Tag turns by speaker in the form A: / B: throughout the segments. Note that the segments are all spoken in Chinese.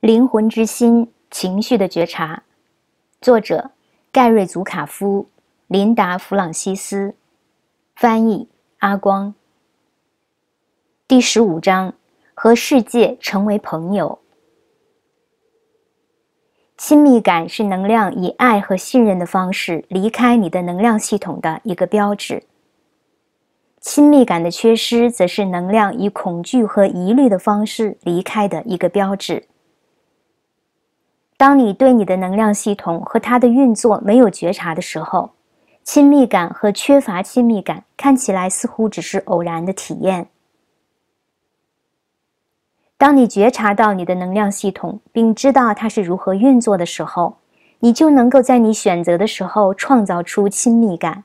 A: 灵魂之心：情绪的觉察。作者：盖瑞·祖卡夫、琳达·弗朗西斯。翻译：阿光。第十五章：和世界成为朋友。亲密感是能量以爱和信任的方式离开你的能量系统的一个标志。亲密感的缺失，则是能量以恐惧和疑虑的方式离开的一个标志。当你对你的能量系统和它的运作没有觉察的时候，亲密感和缺乏亲密感看起来似乎只是偶然的体验。当你觉察到你的能量系统，并知道它是如何运作的时候，你就能够在你选择的时候创造出亲密感。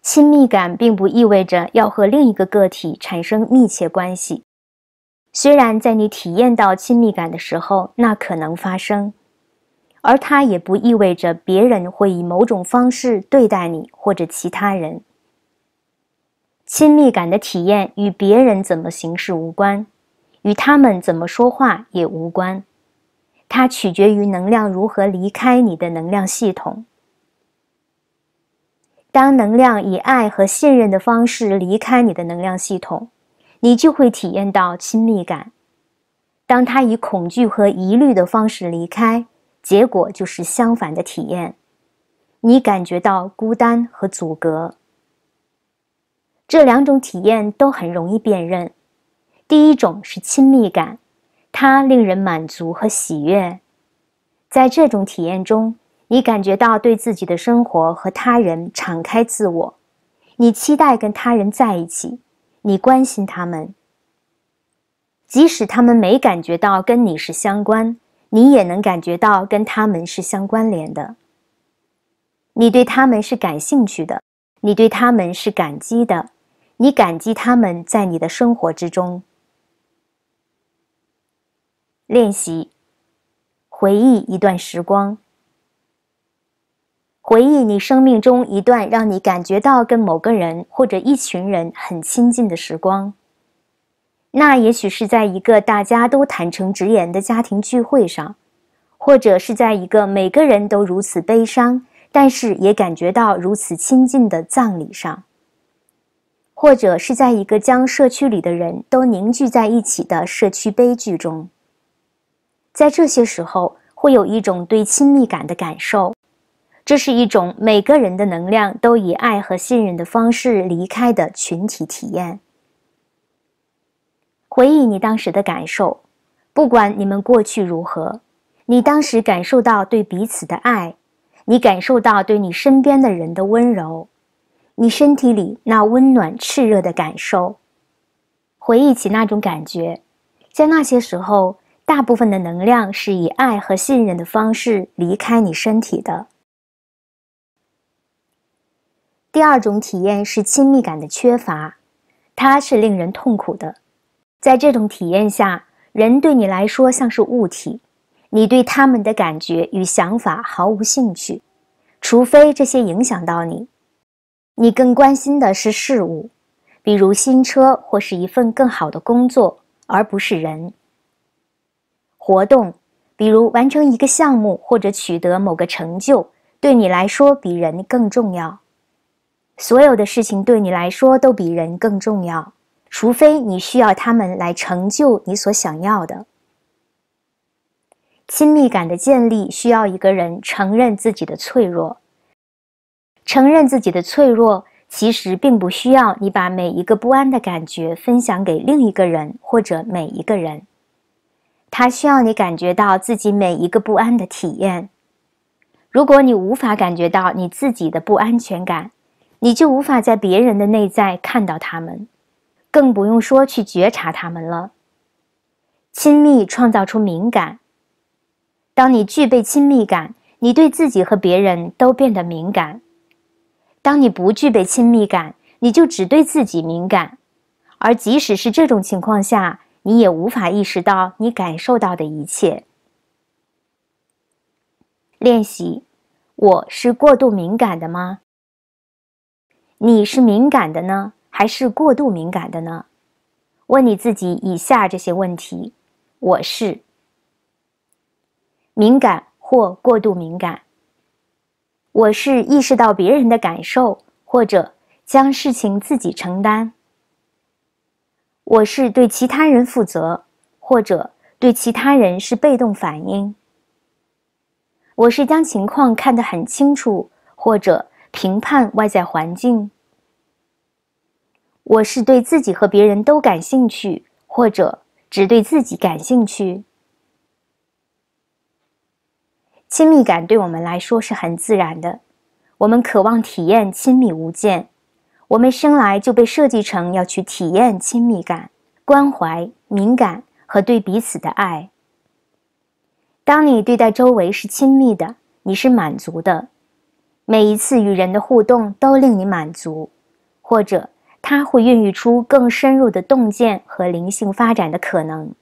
A: 亲密感并不意味着要和另一个个体产生密切关系。虽然在你体验到亲密感的时候，那可能发生，而它也不意味着别人会以某种方式对待你或者其他人。亲密感的体验与别人怎么行事无关，与他们怎么说话也无关，它取决于能量如何离开你的能量系统。当能量以爱和信任的方式离开你的能量系统。你就会体验到亲密感。当他以恐惧和疑虑的方式离开，结果就是相反的体验。你感觉到孤单和阻隔。这两种体验都很容易辨认。第一种是亲密感，它令人满足和喜悦。在这种体验中，你感觉到对自己的生活和他人敞开自我，你期待跟他人在一起。你关心他们，即使他们没感觉到跟你是相关，你也能感觉到跟他们是相关联的。你对他们是感兴趣的，你对他们是感激的，你感激他们在你的生活之中。练习回忆一段时光。回忆你生命中一段让你感觉到跟某个人或者一群人很亲近的时光，那也许是在一个大家都坦诚直言的家庭聚会上，或者是在一个每个人都如此悲伤，但是也感觉到如此亲近的葬礼上，或者是在一个将社区里的人都凝聚在一起的社区悲剧中。在这些时候，会有一种对亲密感的感受。这是一种每个人的能量都以爱和信任的方式离开的群体体验。回忆你当时的感受，不管你们过去如何，你当时感受到对彼此的爱，你感受到对你身边的人的温柔，你身体里那温暖炽热的感受。回忆起那种感觉，在那些时候，大部分的能量是以爱和信任的方式离开你身体的。第二种体验是亲密感的缺乏，它是令人痛苦的。在这种体验下，人对你来说像是物体，你对他们的感觉与想法毫无兴趣，除非这些影响到你。你更关心的是事物，比如新车或是一份更好的工作，而不是人。活动，比如完成一个项目或者取得某个成就，对你来说比人更重要。所有的事情对你来说都比人更重要，除非你需要他们来成就你所想要的。亲密感的建立需要一个人承认自己的脆弱。承认自己的脆弱，其实并不需要你把每一个不安的感觉分享给另一个人或者每一个人。他需要你感觉到自己每一个不安的体验。如果你无法感觉到你自己的不安全感，你就无法在别人的内在看到他们，更不用说去觉察他们了。亲密创造出敏感。当你具备亲密感，你对自己和别人都变得敏感；当你不具备亲密感，你就只对自己敏感。而即使是这种情况下，你也无法意识到你感受到的一切。练习：我是过度敏感的吗？你是敏感的呢，还是过度敏感的呢？问你自己以下这些问题：我是敏感或过度敏感；我是意识到别人的感受，或者将事情自己承担；我是对其他人负责，或者对其他人是被动反应；我是将情况看得很清楚，或者。评判外在环境，我是对自己和别人都感兴趣，或者只对自己感兴趣。亲密感对我们来说是很自然的，我们渴望体验亲密无间，我们生来就被设计成要去体验亲密感、关怀、敏感和对彼此的爱。当你对待周围是亲密的，你是满足的。每一次与人的互动都令你满足，或者它会孕育出更深入的洞见和灵性发展的可能。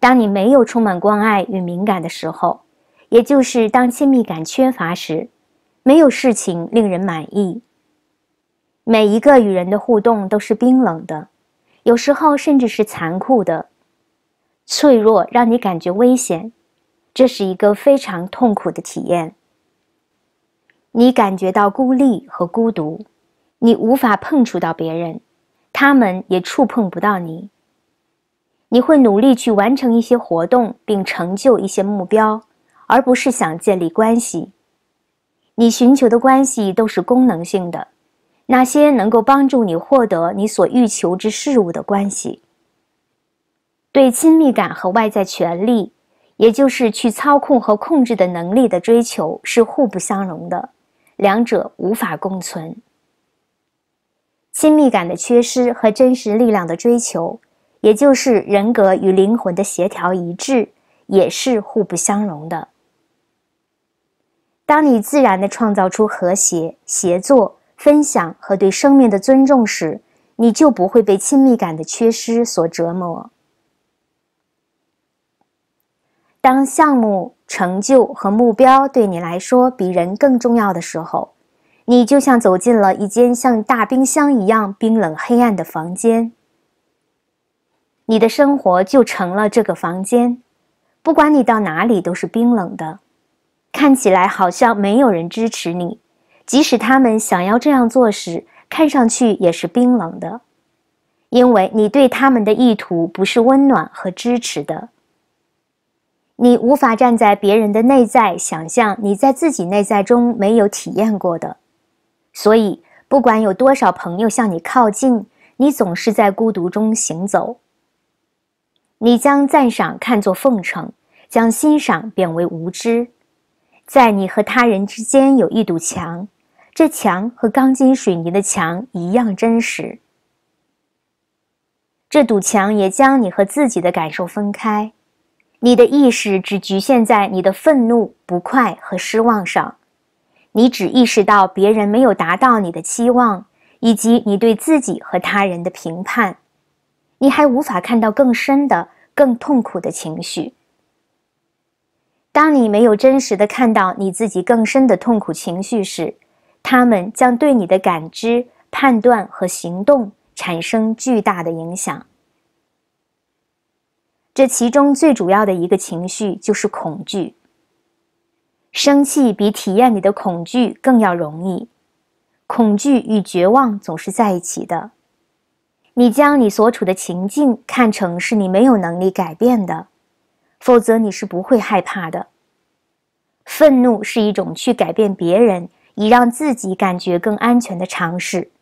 A: 当你没有充满关爱与敏感的时候，也就是当亲密感缺乏时，没有事情令人满意。每一个与人的互动都是冰冷的，有时候甚至是残酷的。脆弱让你感觉危险，这是一个非常痛苦的体验。你感觉到孤立和孤独，你无法碰触到别人，他们也触碰不到你。你会努力去完成一些活动并成就一些目标，而不是想建立关系。你寻求的关系都是功能性的，那些能够帮助你获得你所欲求之事物的关系。对亲密感和外在权利，也就是去操控和控制的能力的追求是互不相容的。两者无法共存。亲密感的缺失和真实力量的追求，也就是人格与灵魂的协调一致，也是互不相容的。当你自然的创造出和谐、协作、分享和对生命的尊重时，你就不会被亲密感的缺失所折磨。当项目成就和目标对你来说比人更重要的时候，你就像走进了一间像大冰箱一样冰冷黑暗的房间。你的生活就成了这个房间，不管你到哪里都是冰冷的，看起来好像没有人支持你，即使他们想要这样做时，看上去也是冰冷的，因为你对他们的意图不是温暖和支持的。你无法站在别人的内在想象你在自己内在中没有体验过的，所以不管有多少朋友向你靠近，你总是在孤独中行走。你将赞赏看作奉承，将欣赏变为无知，在你和他人之间有一堵墙，这墙和钢筋水泥的墙一样真实。这堵墙也将你和自己的感受分开。你的意识只局限在你的愤怒、不快和失望上，你只意识到别人没有达到你的期望，以及你对自己和他人的评判，你还无法看到更深的、更痛苦的情绪。当你没有真实的看到你自己更深的痛苦情绪时，他们将对你的感知、判断和行动产生巨大的影响。这其中最主要的一个情绪就是恐惧。生气比体验你的恐惧更要容易。恐惧与绝望总是在一起的。你将你所处的情境看成是你没有能力改变的，否则你是不会害怕的。愤怒是一种去改变别人，以让自己感觉更安全的尝试。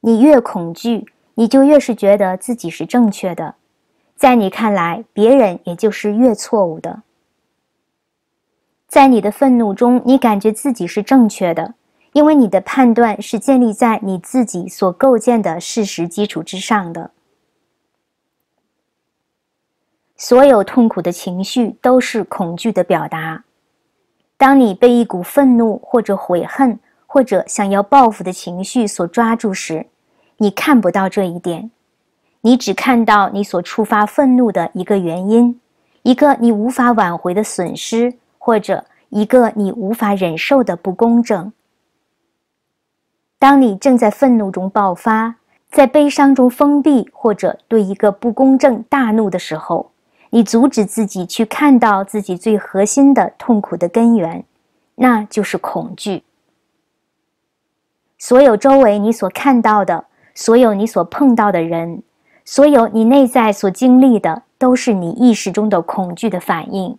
A: 你越恐惧，你就越是觉得自己是正确的。在你看来，别人也就是越错误的。在你的愤怒中，你感觉自己是正确的，因为你的判断是建立在你自己所构建的事实基础之上的。所有痛苦的情绪都是恐惧的表达。当你被一股愤怒或者悔恨或者想要报复的情绪所抓住时，你看不到这一点。你只看到你所触发愤怒的一个原因，一个你无法挽回的损失，或者一个你无法忍受的不公正。当你正在愤怒中爆发，在悲伤中封闭，或者对一个不公正大怒的时候，你阻止自己去看到自己最核心的痛苦的根源，那就是恐惧。所有周围你所看到的，所有你所碰到的人。所有你内在所经历的，都是你意识中的恐惧的反应，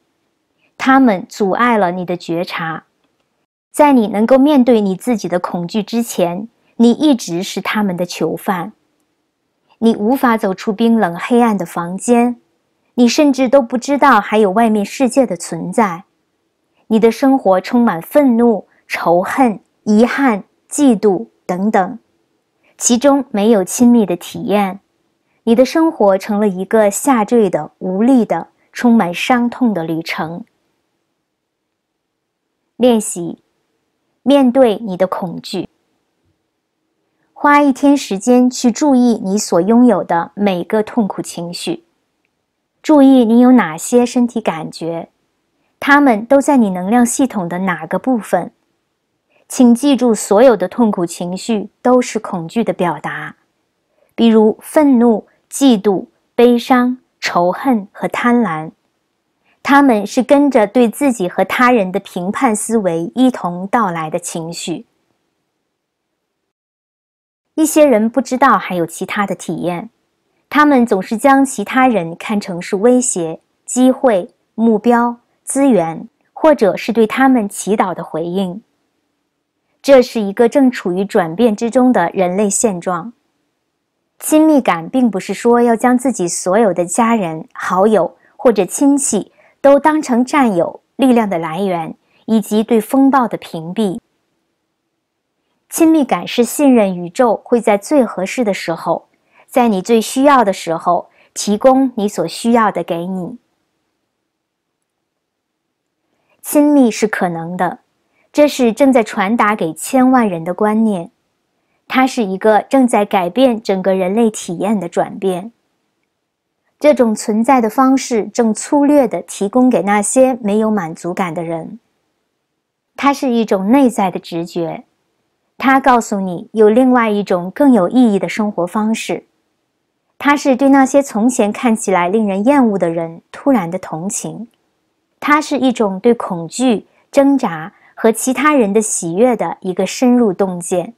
A: 它们阻碍了你的觉察。在你能够面对你自己的恐惧之前，你一直是他们的囚犯。你无法走出冰冷黑暗的房间，你甚至都不知道还有外面世界的存在。你的生活充满愤怒、仇恨、遗憾、嫉妒等等，其中没有亲密的体验。你的生活成了一个下坠的、无力的、充满伤痛的旅程。练习面对你的恐惧，花一天时间去注意你所拥有的每个痛苦情绪，注意你有哪些身体感觉，它们都在你能量系统的哪个部分？请记住，所有的痛苦情绪都是恐惧的表达，比如愤怒。嫉妒、悲伤、仇恨和贪婪，他们是跟着对自己和他人的评判思维一同到来的情绪。一些人不知道还有其他的体验，他们总是将其他人看成是威胁、机会、目标、资源，或者是对他们祈祷的回应。这是一个正处于转变之中的人类现状。亲密感并不是说要将自己所有的家人、好友或者亲戚都当成战友、力量的来源，以及对风暴的屏蔽。亲密感是信任宇宙会在最合适的时候，在你最需要的时候，提供你所需要的给你。亲密是可能的，这是正在传达给千万人的观念。它是一个正在改变整个人类体验的转变。这种存在的方式正粗略地提供给那些没有满足感的人。它是一种内在的直觉，它告诉你有另外一种更有意义的生活方式。它是对那些从前看起来令人厌恶的人突然的同情。它是一种对恐惧、挣扎和其他人的喜悦的一个深入洞见。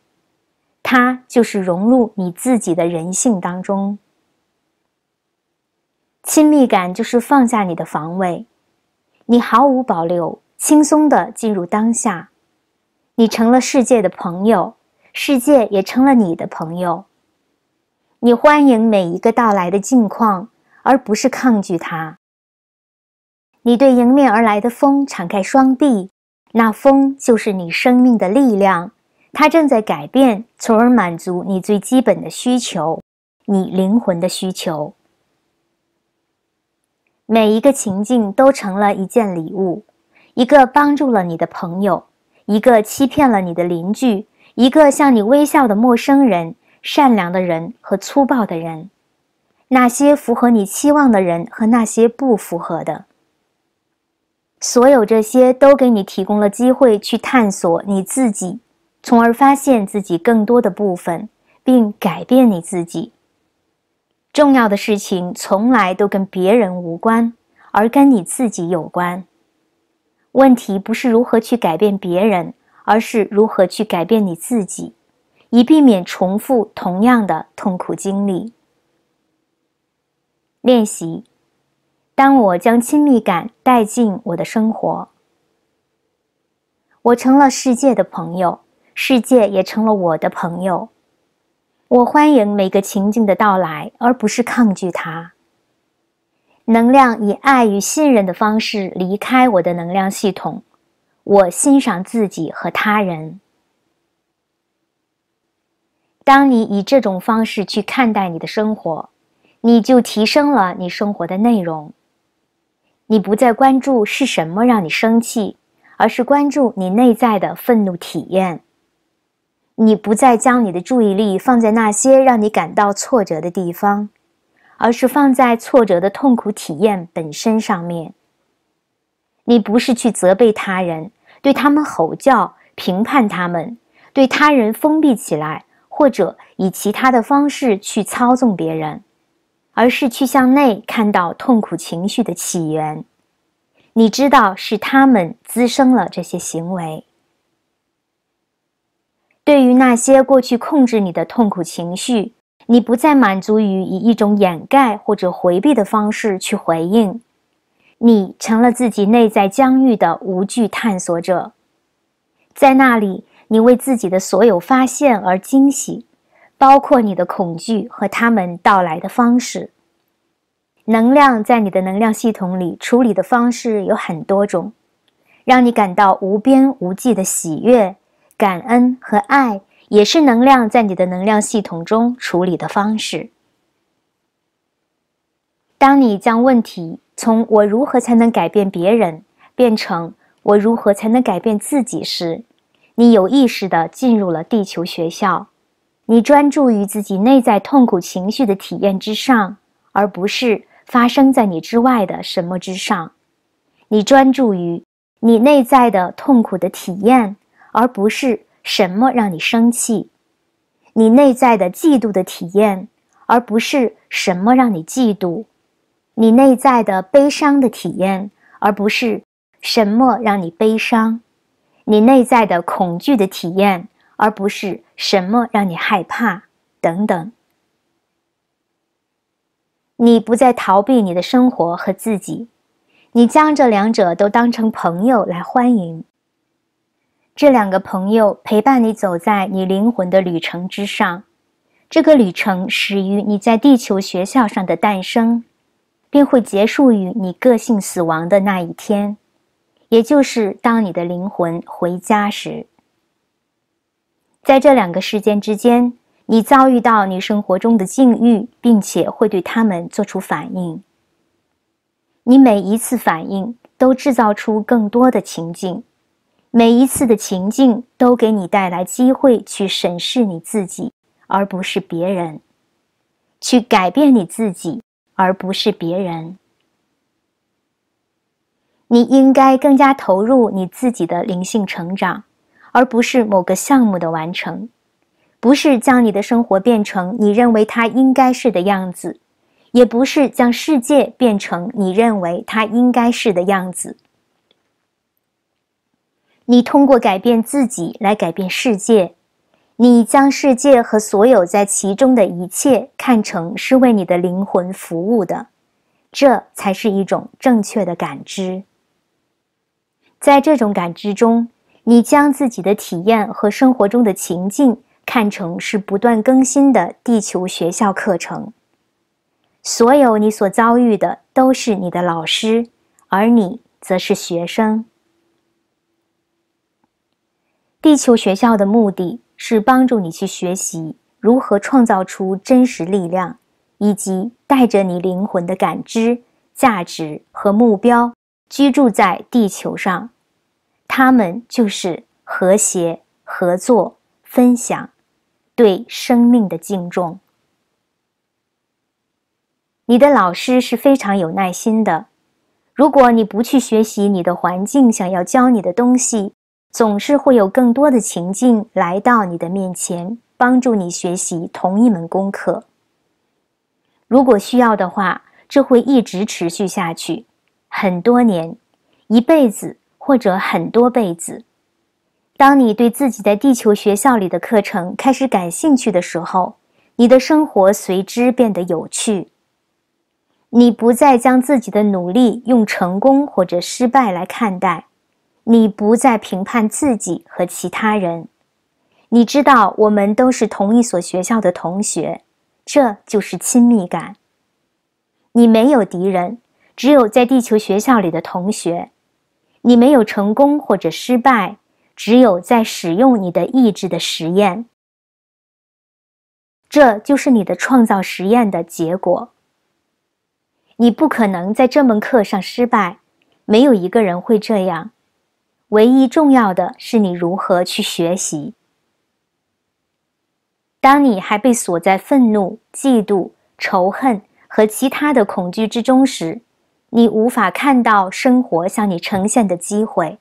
A: 它就是融入你自己的人性当中。亲密感就是放下你的防卫，你毫无保留，轻松的进入当下，你成了世界的朋友，世界也成了你的朋友。你欢迎每一个到来的境况，而不是抗拒它。你对迎面而来的风敞开双臂，那风就是你生命的力量。它正在改变，从而满足你最基本的需求，你灵魂的需求。每一个情境都成了一件礼物，一个帮助了你的朋友，一个欺骗了你的邻居，一个向你微笑的陌生人，善良的人和粗暴的人，那些符合你期望的人和那些不符合的，所有这些都给你提供了机会去探索你自己。从而发现自己更多的部分，并改变你自己。重要的事情从来都跟别人无关，而跟你自己有关。问题不是如何去改变别人，而是如何去改变你自己，以避免重复同样的痛苦经历。练习：当我将亲密感带进我的生活，我成了世界的朋友。世界也成了我的朋友，我欢迎每个情境的到来，而不是抗拒它。能量以爱与信任的方式离开我的能量系统，我欣赏自己和他人。当你以这种方式去看待你的生活，你就提升了你生活的内容。你不再关注是什么让你生气，而是关注你内在的愤怒体验。你不再将你的注意力放在那些让你感到挫折的地方，而是放在挫折的痛苦体验本身上面。你不是去责备他人，对他们吼叫、评判他们，对他人封闭起来，或者以其他的方式去操纵别人，而是去向内看到痛苦情绪的起源。你知道是他们滋生了这些行为。对于那些过去控制你的痛苦情绪，你不再满足于以一种掩盖或者回避的方式去回应，你成了自己内在疆域的无惧探索者，在那里，你为自己的所有发现而惊喜，包括你的恐惧和他们到来的方式。能量在你的能量系统里处理的方式有很多种，让你感到无边无际的喜悦。感恩和爱也是能量在你的能量系统中处理的方式。当你将问题从“我如何才能改变别人”变成“我如何才能改变自己”时，你有意识地进入了地球学校。你专注于自己内在痛苦情绪的体验之上，而不是发生在你之外的什么之上。你专注于你内在的痛苦的体验。而不是什么让你生气，你内在的嫉妒的体验；而不是什么让你嫉妒，你内在的悲伤的体验；而不是什么让你悲伤，你内在的恐惧的体验；而不是什么让你害怕，等等。你不再逃避你的生活和自己，你将这两者都当成朋友来欢迎。这两个朋友陪伴你走在你灵魂的旅程之上，这个旅程始于你在地球学校上的诞生，并会结束于你个性死亡的那一天，也就是当你的灵魂回家时。在这两个事件之间，你遭遇到你生活中的境遇，并且会对他们做出反应。你每一次反应都制造出更多的情境。每一次的情境都给你带来机会去审视你自己，而不是别人；去改变你自己，而不是别人。你应该更加投入你自己的灵性成长，而不是某个项目的完成；不是将你的生活变成你认为它应该是的样子，也不是将世界变成你认为它应该是的样子。你通过改变自己来改变世界，你将世界和所有在其中的一切看成是为你的灵魂服务的，这才是一种正确的感知。在这种感知中，你将自己的体验和生活中的情境看成是不断更新的地球学校课程，所有你所遭遇的都是你的老师，而你则是学生。地球学校的目的是帮助你去学习如何创造出真实力量，以及带着你灵魂的感知、价值和目标居住在地球上。他们就是和谐、合作、分享，对生命的敬重。你的老师是非常有耐心的。如果你不去学习你的环境想要教你的东西。总是会有更多的情境来到你的面前，帮助你学习同一门功课。如果需要的话，这会一直持续下去，很多年、一辈子或者很多辈子。当你对自己在地球学校里的课程开始感兴趣的时候，你的生活随之变得有趣。你不再将自己的努力用成功或者失败来看待。你不再评判自己和其他人，你知道我们都是同一所学校的同学，这就是亲密感。你没有敌人，只有在地球学校里的同学。你没有成功或者失败，只有在使用你的意志的实验。这就是你的创造实验的结果。你不可能在这门课上失败，没有一个人会这样。唯一重要的是你如何去学习。当你还被锁在愤怒、嫉妒、仇恨和其他的恐惧之中时，你无法看到生活向你呈现的机会，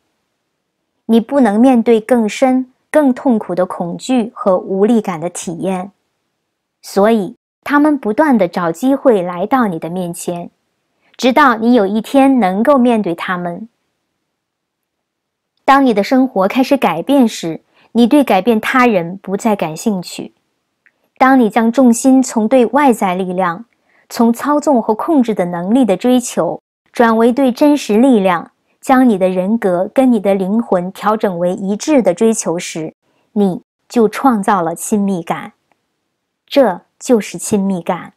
A: 你不能面对更深、更痛苦的恐惧和无力感的体验，所以他们不断的找机会来到你的面前，直到你有一天能够面对他们。当你的生活开始改变时，你对改变他人不再感兴趣。当你将重心从对外在力量、从操纵和控制的能力的追求，转为对真实力量、将你的人格跟你的灵魂调整为一致的追求时，你就创造了亲密感。这就是亲密感。